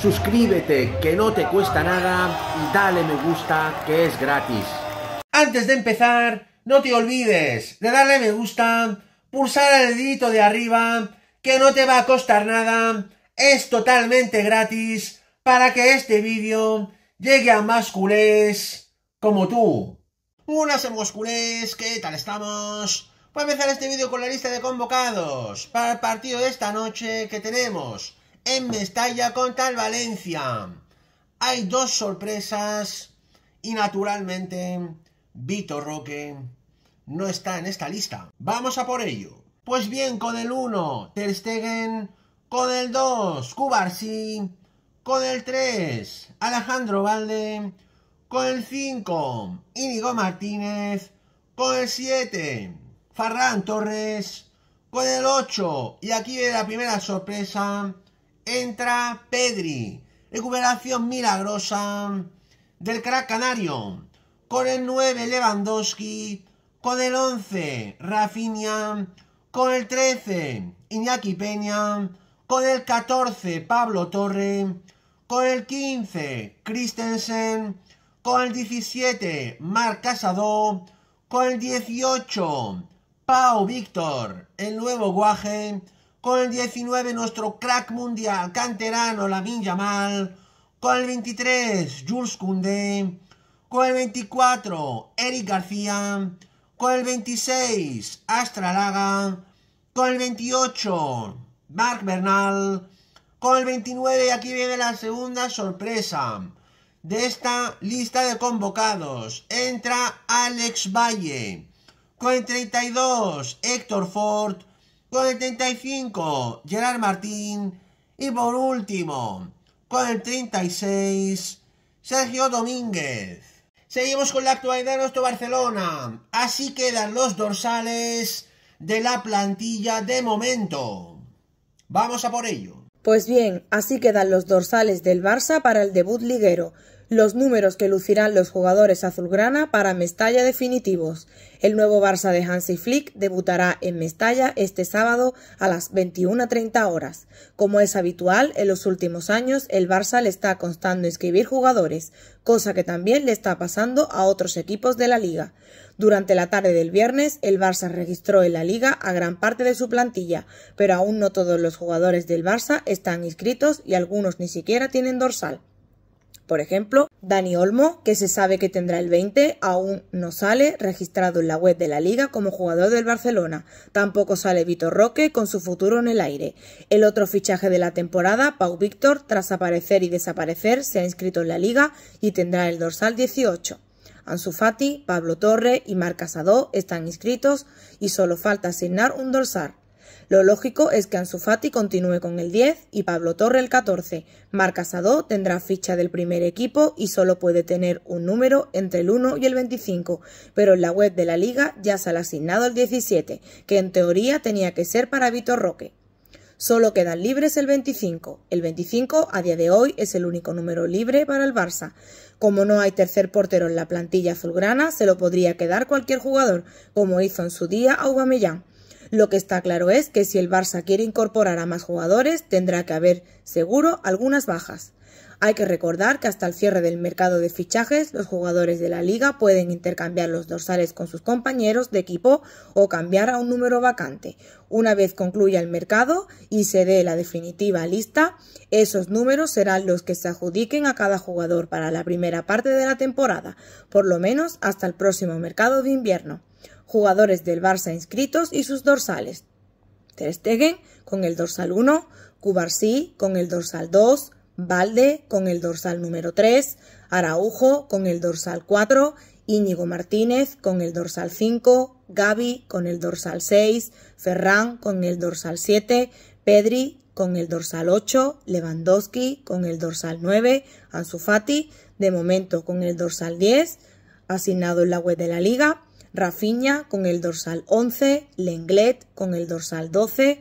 suscríbete que no te cuesta nada y dale me gusta que es gratis. Antes de empezar, no te olvides de darle me gusta, pulsar el dedito de arriba, que no te va a costar nada, es totalmente gratis para que este vídeo llegue a más culés como tú. Unas somos culés, ¿qué tal estamos? Voy a empezar este vídeo con la lista de convocados para el partido de esta noche que tenemos en Mestalla con Tal Valencia. Hay dos sorpresas y naturalmente Vitor Roque no está en esta lista. Vamos a por ello. Pues bien, con el 1, Ter Stegen, con el 2, Cubarsí, con el 3, Alejandro Valde, con el 5, Íñigo Martínez, con el 7, Farran Torres, con el 8, y aquí viene la primera sorpresa, Entra Pedri. Recuperación milagrosa del crack canario. Con el 9 Lewandowski. Con el 11 Rafinha. Con el 13 Iñaki Peña. Con el 14 Pablo Torre. Con el 15 Christensen. Con el 17 Marc Casado. Con el 18 Pau Víctor. El nuevo guaje con el 19, nuestro crack mundial, canterano Lamin Yamal. Con el 23, Jules Koundé. Con el 24, Eric García. Con el 26, Astralaga. Con el 28, Marc Bernal. Con el 29, y aquí viene la segunda sorpresa. De esta lista de convocados entra Alex Valle. Con el 32, Héctor Ford con el 35, Gerard Martín. Y por último, con el 36, Sergio Domínguez. Seguimos con la actualidad de nuestro Barcelona. Así quedan los dorsales de la plantilla de momento. Vamos a por ello. Pues bien, así quedan los dorsales del Barça para el debut liguero los números que lucirán los jugadores azulgrana para Mestalla definitivos. El nuevo Barça de Hansi Flick debutará en Mestalla este sábado a las 21.30 horas. Como es habitual, en los últimos años el Barça le está constando inscribir jugadores, cosa que también le está pasando a otros equipos de la liga. Durante la tarde del viernes, el Barça registró en la liga a gran parte de su plantilla, pero aún no todos los jugadores del Barça están inscritos y algunos ni siquiera tienen dorsal. Por ejemplo, Dani Olmo, que se sabe que tendrá el 20, aún no sale registrado en la web de la liga como jugador del Barcelona. Tampoco sale Vitor Roque con su futuro en el aire. El otro fichaje de la temporada, Pau Víctor, tras aparecer y desaparecer, se ha inscrito en la liga y tendrá el dorsal 18. Ansu Fati, Pablo Torre y Marc Casado están inscritos y solo falta asignar un dorsal. Lo lógico es que Ansu Fati continúe con el 10 y Pablo Torre el 14. Marc Sadó tendrá ficha del primer equipo y solo puede tener un número entre el 1 y el 25, pero en la web de la liga ya se le ha asignado el 17, que en teoría tenía que ser para Vitor Roque. Solo quedan libres el 25. El 25 a día de hoy es el único número libre para el Barça. Como no hay tercer portero en la plantilla azulgrana, se lo podría quedar cualquier jugador, como hizo en su día Aubameyang. Lo que está claro es que si el Barça quiere incorporar a más jugadores, tendrá que haber, seguro, algunas bajas. Hay que recordar que hasta el cierre del mercado de fichajes, los jugadores de la liga pueden intercambiar los dorsales con sus compañeros de equipo o cambiar a un número vacante. Una vez concluya el mercado y se dé la definitiva lista, esos números serán los que se adjudiquen a cada jugador para la primera parte de la temporada, por lo menos hasta el próximo mercado de invierno jugadores del Barça inscritos y sus dorsales. Ter Stegen con el dorsal 1, Cubarsí con el dorsal 2, Valde con el dorsal número 3, Araujo con el dorsal 4, Íñigo Martínez con el dorsal 5, Gaby con el dorsal 6, Ferran con el dorsal 7, Pedri con el dorsal 8, Lewandowski con el dorsal 9, Ansu Fati de momento con el dorsal 10, asignado en la web de la liga, Rafiña con el dorsal 11, Lenglet con el dorsal 12,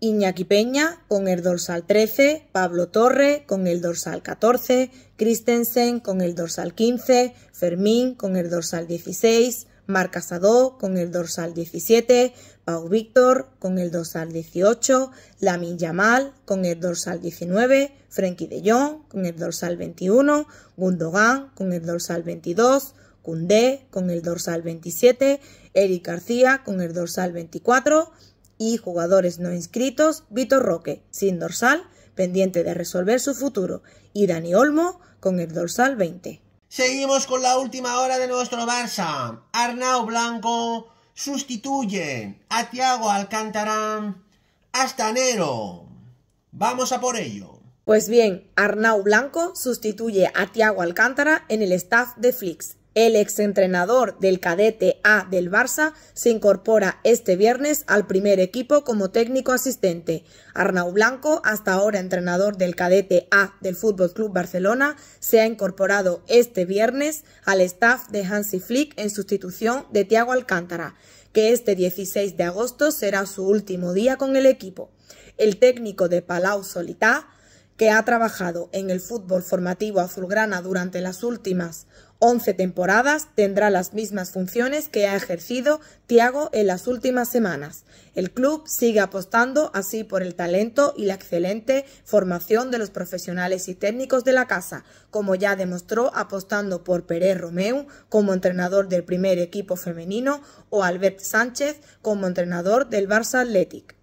Iñaki Peña con el dorsal 13, Pablo Torre con el dorsal 14, Christensen con el dorsal 15, Fermín con el dorsal 16, Marc Sadó con el dorsal 17, Pau Víctor con el dorsal 18, Lamin Yamal con el dorsal 19, Frenkie de Jong con el dorsal 21, Gundogan con el dorsal 22, Cundé con el dorsal 27, Eric García con el dorsal 24 y jugadores no inscritos Vito Roque sin dorsal, pendiente de resolver su futuro, y Dani Olmo con el dorsal 20. Seguimos con la última hora de nuestro Barça. Arnau Blanco sustituye a Thiago Alcántara hasta enero. Vamos a por ello. Pues bien, Arnau Blanco sustituye a Thiago Alcántara en el staff de Flix. El exentrenador del cadete A del Barça se incorpora este viernes al primer equipo como técnico asistente. Arnau Blanco, hasta ahora entrenador del cadete A del Fútbol Club Barcelona, se ha incorporado este viernes al staff de Hansi Flick en sustitución de Thiago Alcántara, que este 16 de agosto será su último día con el equipo. El técnico de Palau Solità que ha trabajado en el fútbol formativo azulgrana durante las últimas 11 temporadas tendrá las mismas funciones que ha ejercido Thiago en las últimas semanas. El club sigue apostando así por el talento y la excelente formación de los profesionales y técnicos de la casa, como ya demostró apostando por Pérez Romeu como entrenador del primer equipo femenino o Albert Sánchez como entrenador del Barça Athletic.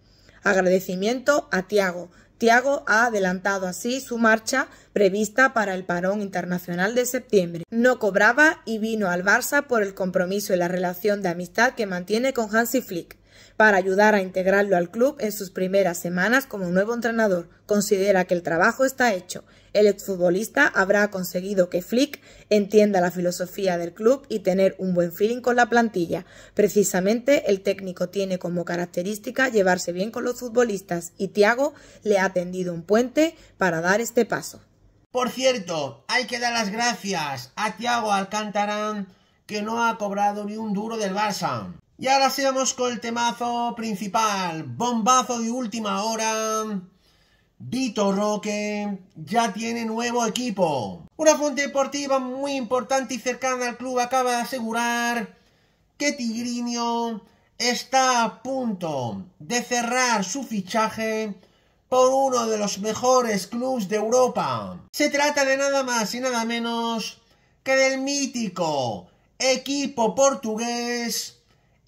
Agradecimiento a Thiago. Tiago ha adelantado así su marcha prevista para el parón internacional de septiembre. No cobraba y vino al Barça por el compromiso y la relación de amistad que mantiene con Hansi Flick para ayudar a integrarlo al club en sus primeras semanas como nuevo entrenador. Considera que el trabajo está hecho. El exfutbolista habrá conseguido que Flick entienda la filosofía del club y tener un buen feeling con la plantilla. Precisamente el técnico tiene como característica llevarse bien con los futbolistas y Tiago le ha tendido un puente para dar este paso. Por cierto, hay que dar las gracias a Tiago Alcántara que no ha cobrado ni un duro del Barça. Y ahora sigamos con el temazo principal, bombazo de última hora. Vitor Roque ya tiene nuevo equipo. Una fuente deportiva muy importante y cercana al club acaba de asegurar que Tigrinio está a punto de cerrar su fichaje por uno de los mejores clubes de Europa. Se trata de nada más y nada menos que del mítico equipo portugués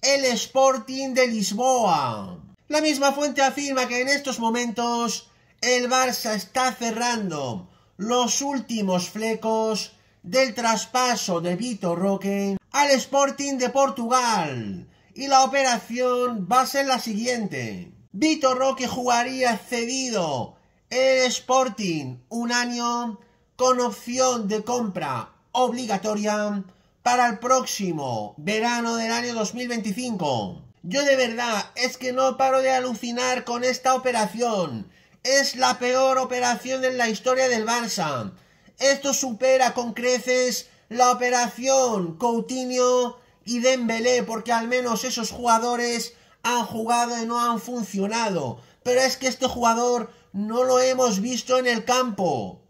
el Sporting de Lisboa. La misma fuente afirma que en estos momentos el Barça está cerrando los últimos flecos del traspaso de Vitor Roque al Sporting de Portugal. Y la operación va a ser la siguiente. Vitor Roque jugaría cedido el Sporting un año con opción de compra obligatoria para el próximo verano del año 2025. Yo de verdad es que no paro de alucinar con esta operación. Es la peor operación en la historia del Barça. Esto supera con creces la operación Coutinho y Dembélé porque al menos esos jugadores han jugado y no han funcionado. Pero es que este jugador no lo hemos visto en el campo.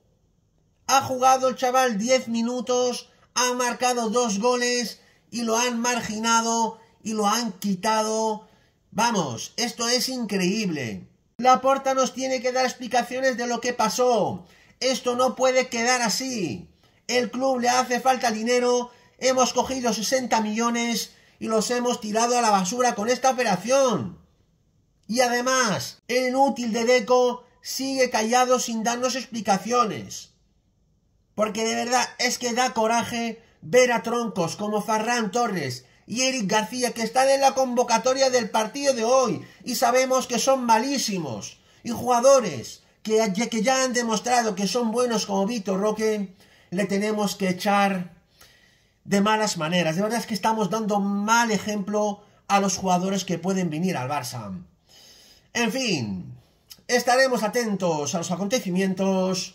Ha jugado el chaval 10 minutos ha marcado dos goles y lo han marginado y lo han quitado. Vamos, esto es increíble. La Porta nos tiene que dar explicaciones de lo que pasó. Esto no puede quedar así. El club le hace falta dinero. Hemos cogido 60 millones y los hemos tirado a la basura con esta operación. Y además, el inútil de Deco sigue callado sin darnos explicaciones. Porque de verdad es que da coraje ver a troncos como Farrán Torres y Eric García que están en la convocatoria del partido de hoy y sabemos que son malísimos y jugadores que, que ya han demostrado que son buenos como Vito Roque le tenemos que echar de malas maneras. De verdad es que estamos dando mal ejemplo a los jugadores que pueden venir al Barça. En fin, estaremos atentos a los acontecimientos